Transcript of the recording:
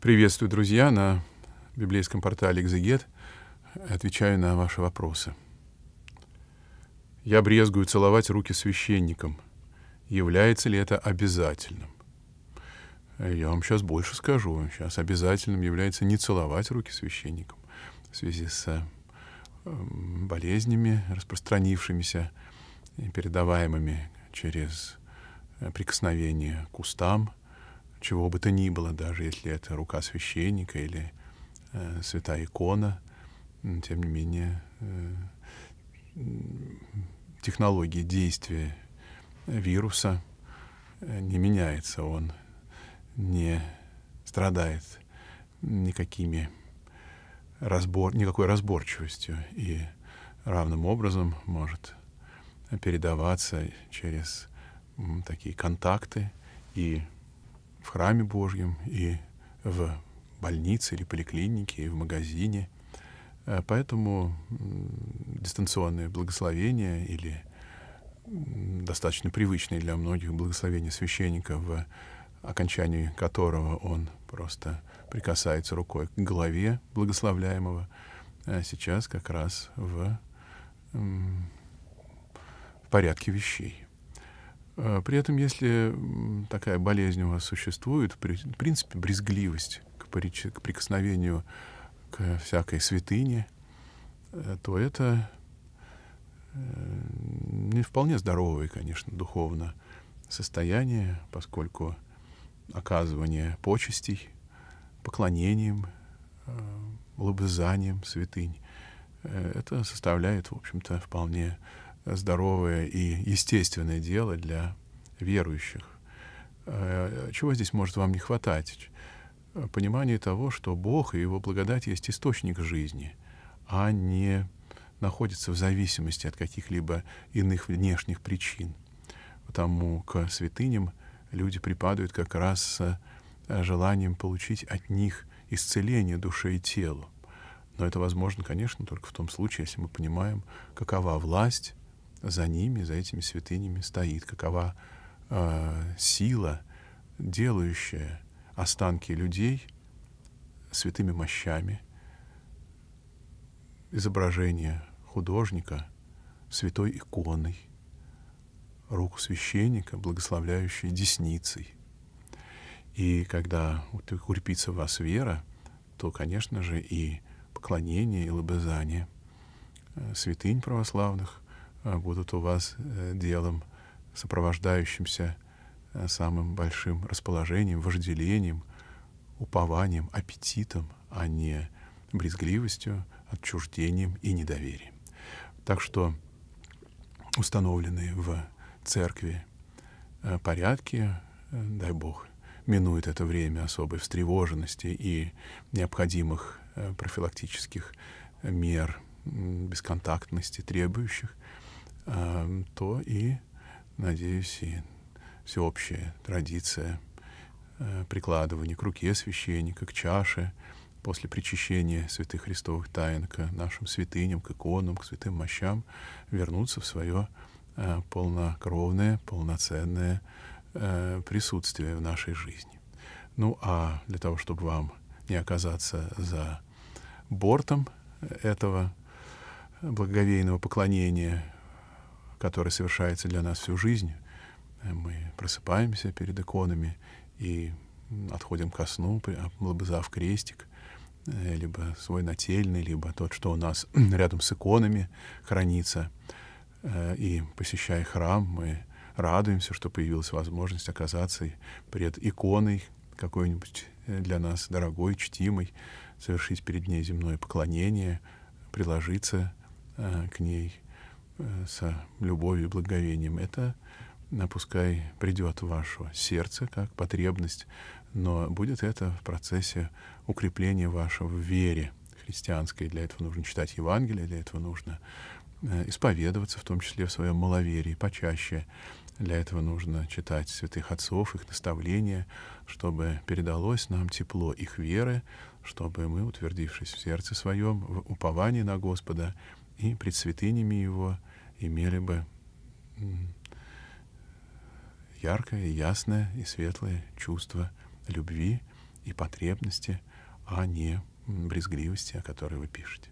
Приветствую, друзья, на библейском портале «Экзегет». Отвечаю на ваши вопросы. Я брезгую целовать руки священникам. Является ли это обязательным? Я вам сейчас больше скажу. Сейчас обязательным является не целовать руки священникам в связи с э, болезнями, распространившимися и передаваемыми через э, прикосновение к кустам – чего бы то ни было, даже если это рука священника или э, святая икона, тем не менее э, технологии действия вируса э, не меняется, он не страдает никакими разбор, никакой разборчивостью и равным образом может передаваться через такие контакты и в храме Божьем, и в больнице или поликлинике, и в магазине. Э, поэтому дистанционное благословение или достаточно привычное для многих благословение священника, в окончании которого он просто прикасается рукой к голове благословляемого, э, сейчас как раз в, в порядке вещей. Э, при этом, если такая болезнь у вас существует, в принципе, брезгливость к, к прикосновению к всякой святыне, э, то это э, не вполне здоровое, конечно, духовно состояние, поскольку оказывание почестей, поклонением, лобызанием святынь, это составляет, в общем-то, вполне здоровое и естественное дело для верующих. Э, чего здесь может вам не хватать? Понимание того, что Бог и Его благодать есть источник жизни, а не находится в зависимости от каких-либо иных внешних причин. Потому к святыням люди припадают как раз с э, желанием получить от них исцеление души и телу. Но это возможно, конечно, только в том случае, если мы понимаем, какова власть за ними, за этими святынями стоит, какова э, сила, делающая останки людей святыми мощами, изображение художника святой иконой, руку священника, благословляющей десницей. И когда укрепится в вас вера, то, конечно же, и поклонение, и лобызание э, святынь православных – Э, будут у вас э, делом, сопровождающимся э, самым большим расположением, вожделением, упованием, аппетитом, а не брезгливостью, отчуждением и недоверием. Так что установленные в церкви порядки, дай Бог, минует это время особой встревоженности и необходимых профилактических мер бесконтактности требующих, Эм, то и, надеюсь, и всеобщая традиция э, прикладывания к руке священника, к чаше, после причащения святых христовых тайн к нашим святыням, к иконам, к святым мощам, вернуться в свое э, полнокровное, полноценное э, присутствие в нашей жизни. Ну а для того, чтобы вам не оказаться за бортом этого благоговейного поклонения который совершается для нас всю жизнь. Э, мы просыпаемся перед иконами и отходим ко сну, облобызав а, крестик, э, либо свой нательный, либо тот, что у нас рядом с иконами хранится. Э, и посещая храм, мы радуемся, что появилась возможность оказаться пред иконой какой-нибудь для нас дорогой, чтимой, совершить перед ней земное поклонение, приложиться к ней Э, с любовью и благовением, это напускай, придет в ваше сердце как потребность, но будет это в процессе укрепления вашего в вере христианской. Для этого нужно читать Евангелие, для этого нужно э, исповедоваться, в том числе в своем маловерии, почаще. Для этого нужно читать святых отцов, их наставления, чтобы передалось нам тепло их веры, чтобы мы, утвердившись в сердце своем, в уповании на Господа и пред святынями Его, имели бы яркое, ясное и светлое чувство любви и потребности, а не брезгливости, о которой вы пишете.